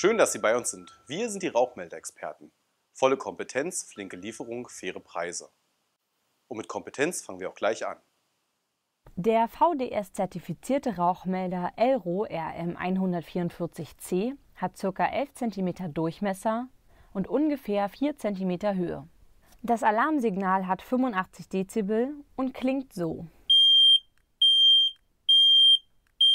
Schön, dass Sie bei uns sind. Wir sind die Rauchmelder-Experten. Volle Kompetenz, flinke Lieferung, faire Preise. Und mit Kompetenz fangen wir auch gleich an. Der VDS-zertifizierte Rauchmelder Elro RM144C hat ca. 11 cm Durchmesser und ungefähr 4 cm Höhe. Das Alarmsignal hat 85 Dezibel und klingt so.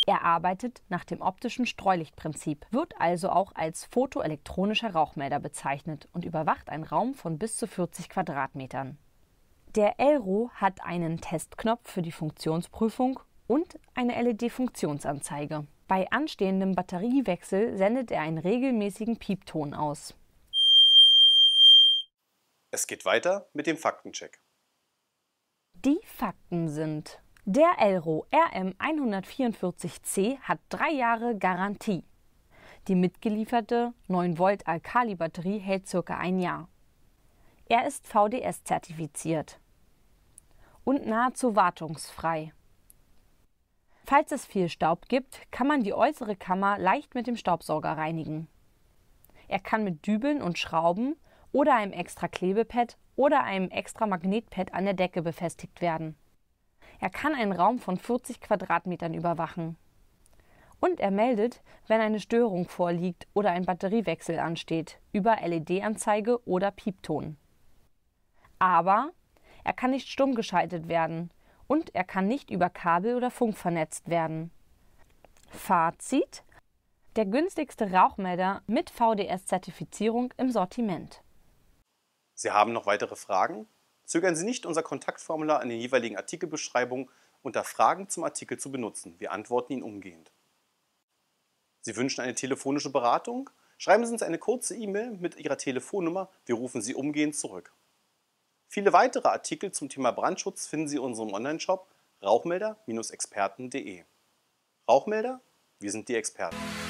Er arbeitet nach dem optischen Streulichtprinzip, wird also auch als photoelektronischer Rauchmelder bezeichnet und überwacht einen Raum von bis zu 40 Quadratmetern. Der Elro hat einen Testknopf für die Funktionsprüfung und eine LED-Funktionsanzeige. Bei anstehendem Batteriewechsel sendet er einen regelmäßigen Piepton aus. Es geht weiter mit dem Faktencheck. Die Fakten sind der Elro RM144C hat drei Jahre Garantie. Die mitgelieferte 9 Volt Alkali-Batterie hält circa ein Jahr. Er ist VDS-zertifiziert und nahezu wartungsfrei. Falls es viel Staub gibt, kann man die äußere Kammer leicht mit dem Staubsauger reinigen. Er kann mit Dübeln und Schrauben oder einem extra Klebepad oder einem extra Magnetpad an der Decke befestigt werden. Er kann einen Raum von 40 Quadratmetern überwachen. Und er meldet, wenn eine Störung vorliegt oder ein Batteriewechsel ansteht, über LED-Anzeige oder Piepton. Aber er kann nicht stumm geschaltet werden und er kann nicht über Kabel oder Funk vernetzt werden. Fazit: Der günstigste Rauchmelder mit VDS-Zertifizierung im Sortiment. Sie haben noch weitere Fragen? Zögern Sie nicht, unser Kontaktformular in den jeweiligen Artikelbeschreibungen unter Fragen zum Artikel zu benutzen. Wir antworten Ihnen umgehend. Sie wünschen eine telefonische Beratung? Schreiben Sie uns eine kurze E-Mail mit Ihrer Telefonnummer. Wir rufen Sie umgehend zurück. Viele weitere Artikel zum Thema Brandschutz finden Sie in unserem Onlineshop rauchmelder-experten.de. Rauchmelder, wir sind die Experten.